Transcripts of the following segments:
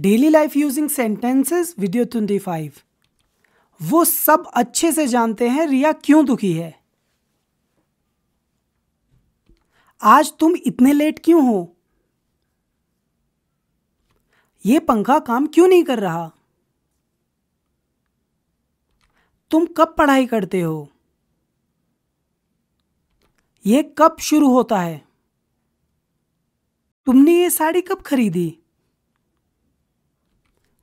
Daily life using sentences video twenty five वो सब अच्छे से जानते हैं रिया क्यों दुखी है आज तुम इतने लेट क्यों हो यह पंखा काम क्यों नहीं कर रहा तुम कब पढ़ाई करते हो यह कब शुरू होता है तुमने ये साड़ी कब खरीदी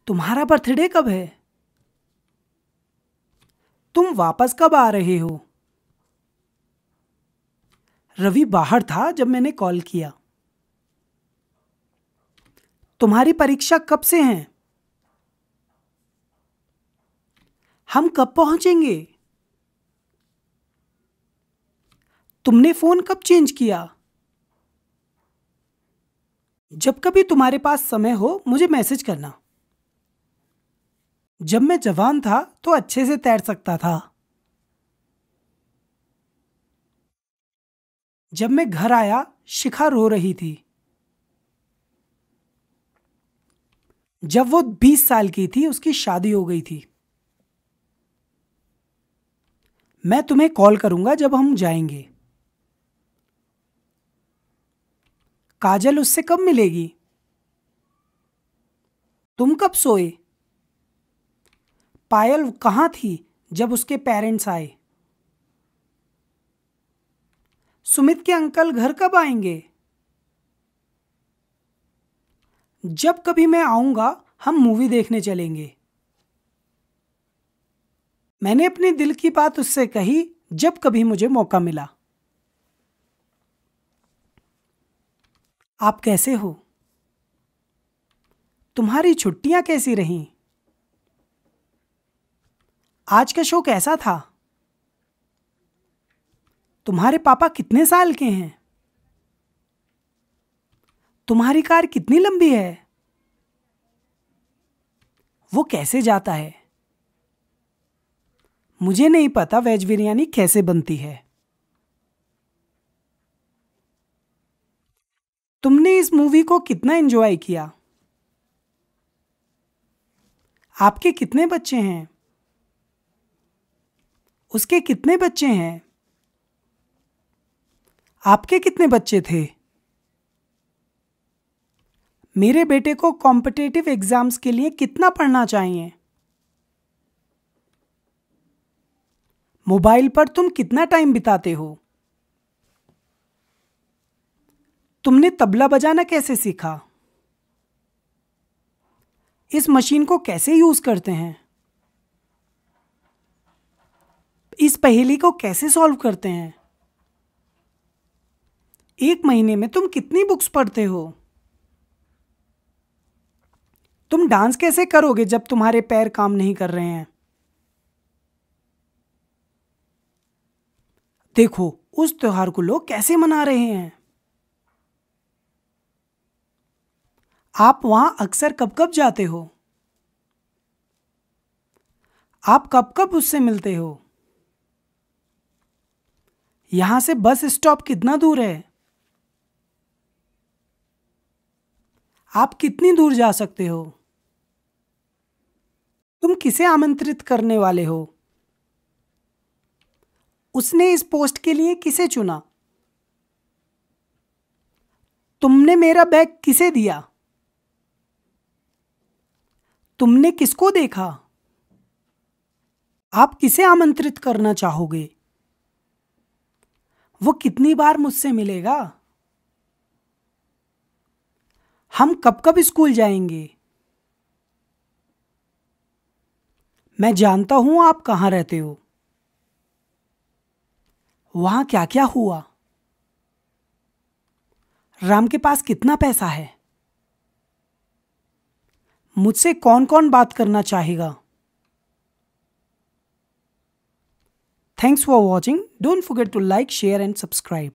तुम्हारा बर्थडे कब है तुम वापस कब आ रहे हो रवि बाहर था जब मैंने कॉल किया तुम्हारी परीक्षा कब से है हम कब पहुंचेंगे तुमने फोन कब चेंज किया जब कभी तुम्हारे पास समय हो मुझे मैसेज करना जब मैं जवान था तो अच्छे से तैर सकता था जब मैं घर आया शिखा रो रही थी जब वो बीस साल की थी उसकी शादी हो गई थी मैं तुम्हें कॉल करूंगा जब हम जाएंगे काजल उससे कब मिलेगी तुम कब सोए पायल कहाँ थी जब उसके पेरेंट्स आए सुमित के अंकल घर कब आएंगे जब कभी मैं आऊंगा हम मूवी देखने चलेंगे मैंने अपने दिल की बात उससे कही जब कभी मुझे मौका मिला आप कैसे हो तुम्हारी छुट्टियां कैसी रहीं आज का शो कैसा था तुम्हारे पापा कितने साल के हैं तुम्हारी कार कितनी लंबी है वो कैसे जाता है मुझे नहीं पता वेज बिरयानी कैसे बनती है तुमने इस मूवी को कितना एंजॉय किया आपके कितने बच्चे हैं उसके कितने बच्चे हैं आपके कितने बच्चे थे मेरे बेटे को कॉम्पिटेटिव एग्जाम्स के लिए कितना पढ़ना चाहिए मोबाइल पर तुम कितना टाइम बिताते हो तुमने तबला बजाना कैसे सीखा इस मशीन को कैसे यूज करते हैं इस पहेली को कैसे सॉल्व करते हैं एक महीने में तुम कितनी बुक्स पढ़ते हो तुम डांस कैसे करोगे जब तुम्हारे पैर काम नहीं कर रहे हैं देखो उस त्योहार को लोग कैसे मना रहे हैं आप वहां अक्सर कब कब जाते हो आप कब कब उससे मिलते हो यहां से बस स्टॉप कितना दूर है आप कितनी दूर जा सकते हो तुम किसे आमंत्रित करने वाले हो उसने इस पोस्ट के लिए किसे चुना तुमने मेरा बैग किसे दिया तुमने किसको देखा आप किसे आमंत्रित करना चाहोगे वो कितनी बार मुझसे मिलेगा हम कब कब स्कूल जाएंगे मैं जानता हूं आप कहां रहते हो वहां क्या क्या हुआ राम के पास कितना पैसा है मुझसे कौन कौन बात करना चाहेगा Thanks for watching. Don't forget to like, share and subscribe.